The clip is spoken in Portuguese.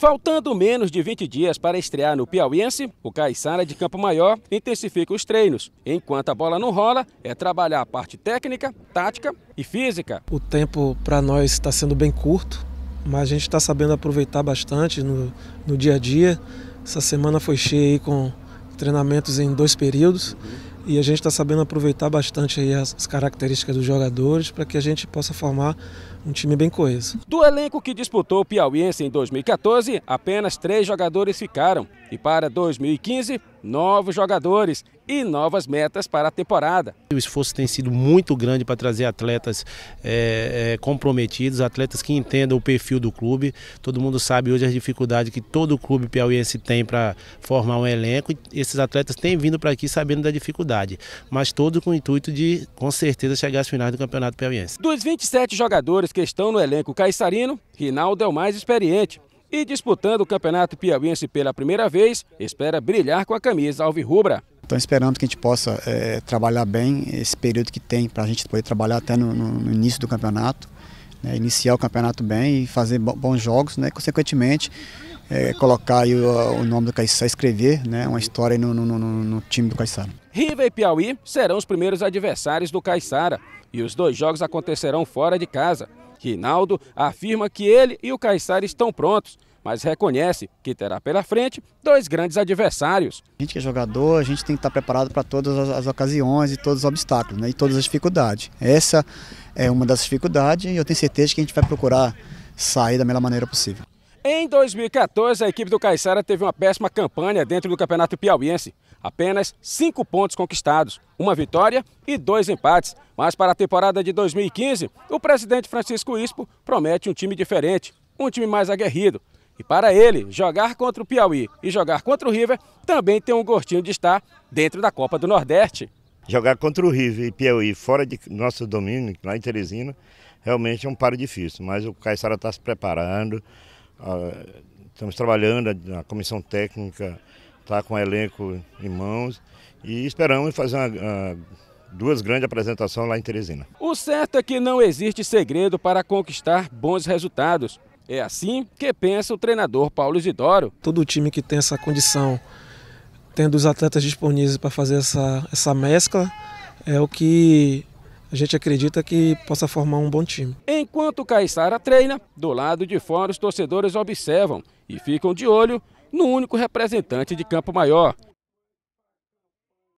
Faltando menos de 20 dias para estrear no Piauiense, o Caiçara de Campo Maior intensifica os treinos. Enquanto a bola não rola, é trabalhar a parte técnica, tática e física. O tempo para nós está sendo bem curto, mas a gente está sabendo aproveitar bastante no, no, dia a dia. Essa semana foi cheia com treinamentos em dois períodos. Uhum e a gente está sabendo aproveitar bastante as características dos jogadores para que a gente possa formar um time bem coeso. Do elenco que disputou o Piauiense em 2014, apenas três jogadores ficaram. E para 2015, novos jogadores, e novas metas para a temporada. O esforço tem sido muito grande para trazer atletas é, é, comprometidos, atletas que entendam o perfil do clube. Todo mundo sabe hoje as dificuldades que todo clube piauiense tem para formar um elenco. Esses atletas têm vindo para aqui sabendo da dificuldade, mas todos com o intuito de, com certeza, chegar às finais do Campeonato Piauiense. Dos 27 jogadores que estão no elenco caiçarino, Rinaldo é o mais experiente e disputando o Campeonato Piauiense pela primeira vez, espera brilhar com a camisa alvirrubra. Então esperamos que a gente possa é, trabalhar bem esse período que tem para a gente poder trabalhar até no, no início do campeonato, né, iniciar o campeonato bem e fazer bons jogos, né, consequentemente é, colocar o, o, nome do Caiçá, escrever né, uma história no, no, no time do Caiçara. Riva e Piauí serão os primeiros adversários do Caiçara e os dois jogos acontecerão fora de casa. Rinaldo afirma que ele e o Caiçara estão prontos mas reconhece que terá pela frente dois grandes adversários. A gente que é jogador, a gente tem que estar preparado para todas as, as ocasiões e todos os obstáculos né, e todas as dificuldades. Essa é uma das dificuldades e eu tenho certeza que a gente vai procurar sair da melhor maneira possível. Em 2014, a equipe do Caixara teve uma péssima campanha dentro do Campeonato Piauiense. Apenas cinco pontos conquistados, uma vitória e dois empates. Mas para a temporada de 2015, o presidente Francisco Ispo promete um time diferente, um time mais aguerrido, e para ele, jogar contra o Piauí e jogar contra o River também tem um gostinho de estar dentro da Copa do Nordeste. Jogar contra o River e Piauí fora de nosso domínio, lá em Teresina, realmente é um paro difícil, mas o Caixara está se preparando, ah, estamos trabalhando, a comissão técnica está com o elenco em mãos e esperamos fazer uma, uma, duas grandes apresentações lá em Teresina. O certo é que não existe segredo para conquistar bons resultados. É assim que pensa o treinador Paulo Isidoro. Todo time que tem essa condição, tendo os atletas disponíveis para fazer essa, essa mescla, é o que a gente acredita que possa formar um bom time. Enquanto Caissara treina, do lado de fora os torcedores observam e ficam de olho no único representante de Campo Maior,